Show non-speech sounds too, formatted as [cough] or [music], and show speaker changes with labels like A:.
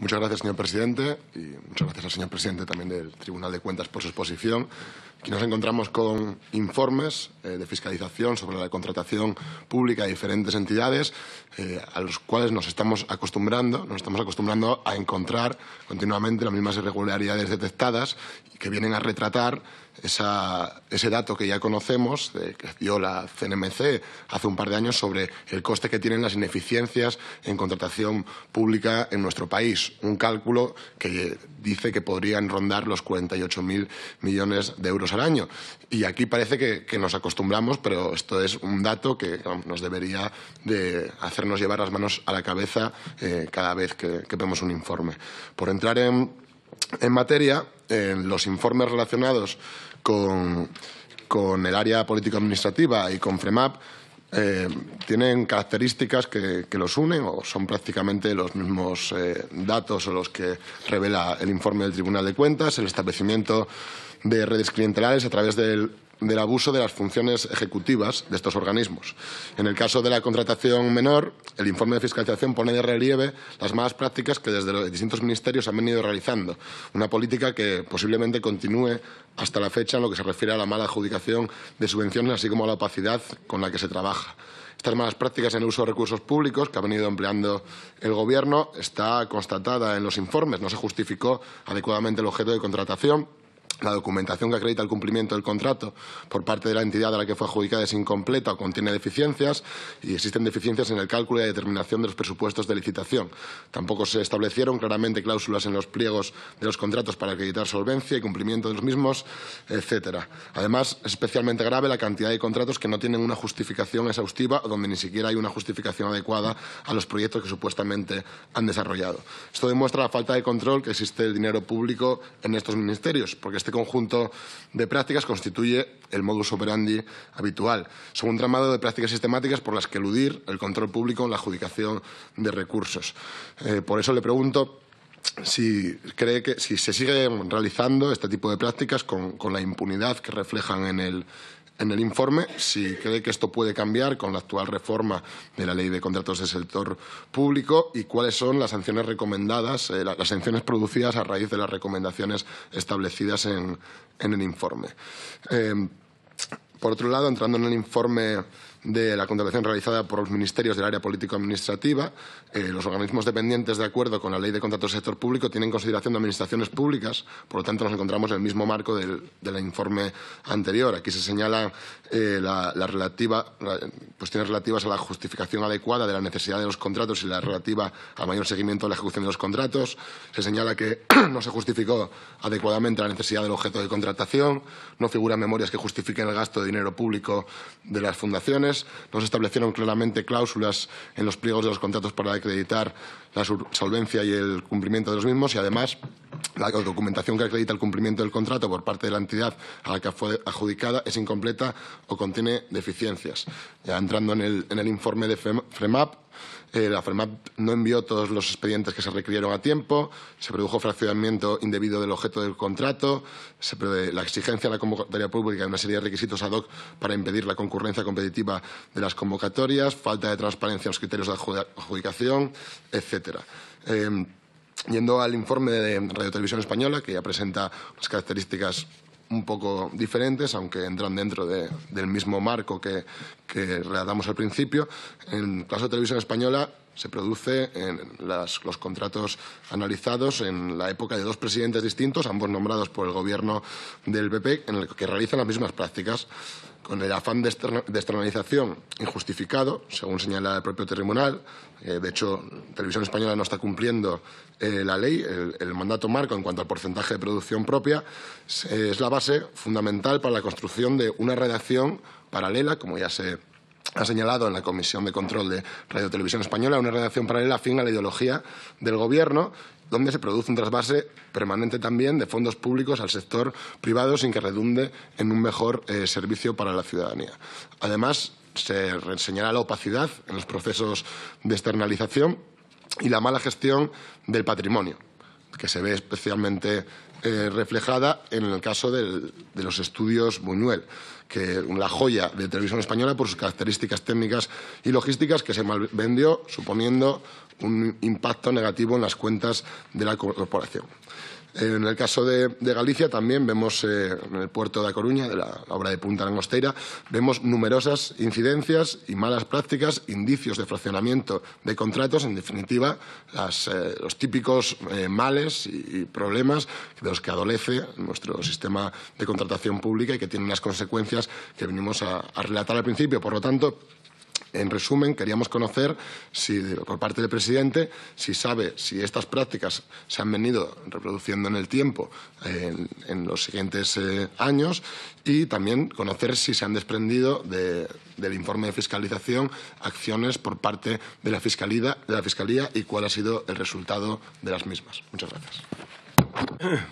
A: Muchas gracias, señor presidente, y muchas gracias al señor presidente también del Tribunal de Cuentas por su exposición. Aquí nos encontramos con informes eh, de fiscalización sobre la contratación pública de diferentes entidades eh, a los cuales nos estamos acostumbrando, nos estamos acostumbrando a encontrar continuamente las mismas irregularidades detectadas que vienen a retratar ese dato que ya conocemos, que dio la CNMC hace un par de años sobre el coste que tienen las ineficiencias en contratación pública en nuestro país. Un cálculo que dice que podrían rondar los 48.000 millones de euros al año. Y aquí parece que, nos acostumbramos, pero esto es un dato que nos debería de hacernos llevar las manos a la cabeza eh, cada vez que, vemos un informe. Por entrar en, materia, los informes relacionados con, el área político-administrativa y con FREMAP eh, tienen características que, los unen o son prácticamente los mismos eh, datos o los que revela el informe del Tribunal de Cuentas, el establecimiento de redes clientelares a través del abuso de las funciones ejecutivas de estos organismos. En el caso de la contratación menor, el informe de fiscalización pone de relieve las malas prácticas que desde los distintos ministerios han venido realizando, una política que posiblemente continúe hasta la fecha en lo que se refiere a la mala adjudicación de subvenciones, así como a la opacidad con la que se trabaja. Estas malas prácticas en el uso de recursos públicos que ha venido empleando el Gobierno está constatada en los informes, no se justificó adecuadamente el objeto de contratación la documentación que acredita el cumplimiento del contrato por parte de la entidad a la que fue adjudicada es incompleta o contiene deficiencias y existen deficiencias en el cálculo y la determinación de los presupuestos de licitación. Tampoco se establecieron claramente cláusulas en los pliegos de los contratos para acreditar solvencia y cumplimiento de los mismos, etcétera. Además, es especialmente grave la cantidad de contratos que no tienen una justificación exhaustiva o donde ni siquiera hay una justificación adecuada a los proyectos que supuestamente han desarrollado. Esto demuestra la falta de control que existe del dinero público en estos ministerios, porque este este conjunto de prácticas constituye el modus operandi habitual. Son un tramado de prácticas sistemáticas por las que eludir el control público en la adjudicación de recursos. Eh, por eso le pregunto si cree que si se siguen realizando este tipo de prácticas con, con la impunidad que reflejan en el, en el informe si cree que esto puede cambiar con la actual reforma de la ley de contratos del sector público y cuáles son las sanciones recomendadas, eh, las sanciones producidas a raíz de las recomendaciones establecidas en, en el informe. Eh, por otro lado, entrando en el informe de la contratación realizada por los ministerios del área político-administrativa, eh, los organismos dependientes, de acuerdo con la ley de contratos del sector público, tienen consideración de administraciones públicas, por lo tanto nos encontramos en el mismo marco del, del informe anterior. Aquí se señala eh, la, relativa, cuestiones relativas a la justificación adecuada de la necesidad de los contratos y la relativa al mayor seguimiento de la ejecución de los contratos. Se señala que [clears throat] no se justificó adecuadamente la necesidad del objeto de contratación, no figuran memorias que justifiquen el gasto de dinero público de las fundaciones, no se establecieron claramente cláusulas en los pliegos de los contratos para acreditar la solvencia y el cumplimiento de los mismos y, además, la documentación que acredita el cumplimiento del contrato por parte de la entidad a la que fue adjudicada es incompleta o contiene deficiencias. Ya entrando en el, informe de FREMAP, eh, la FREMAP no envió todos los expedientes que se requirieron a tiempo, se produjo fraccionamiento indebido del objeto del contrato, se la exigencia de la convocatoria pública de una serie de requisitos ad hoc para impedir la concurrencia competitiva de las convocatorias, falta de transparencia en los criterios de adjudicación, etcétera. Em, Yendo al informe de Radio Televisión Española, que ya presenta unas características un poco diferentes, aunque entran dentro de, del mismo marco que, relatamos al principio. En el caso de Televisión Española se produce en los contratos analizados en la época de dos presidentes distintos, ambos nombrados por el gobierno del PP, en el que realizan las mismas prácticas con el afán de, externalización injustificado, según señala el propio tribunal. Eh, de hecho, Televisión Española no está cumpliendo eh, la ley, el, mandato marco en cuanto al porcentaje de producción propia, es la base fundamental para la construcción de una redacción paralela, como ya se ha señalado en la Comisión de Control de Radio Televisión Española una redacción paralela fin a la ideología del Gobierno, donde se produce un trasvase permanente también de fondos públicos al sector privado sin que redunde en un mejor eh, servicio para la ciudadanía. Además, se señala la opacidad en los procesos de externalización y la mala gestión del patrimonio que se ve especialmente eh, reflejada en el caso de los estudios Buñuel, que la joya de televisión española por sus características técnicas y logísticas que se vendió suponiendo un impacto negativo en las cuentas de la corporación. Eh, en el caso de, Galicia también vemos eh, en el puerto de A Coruña, de la, obra de Punta Langosteira, vemos numerosas incidencias y malas prácticas, indicios de fraccionamiento de contratos, en definitiva, eh, los típicos males y, problemas de los que adolece nuestro sistema de contratación pública y que tienen unas consecuencias que venimos a relatar al principio. Por lo tanto, en resumen, queríamos conocer si, por parte del presidente si sabe si estas prácticas se han venido reproduciendo en el tiempo en, los siguientes eh, años y también conocer si se han desprendido del informe de fiscalización acciones por parte de la, fiscalía, de la Fiscalía y cuál ha sido el resultado de las mismas. Muchas gracias.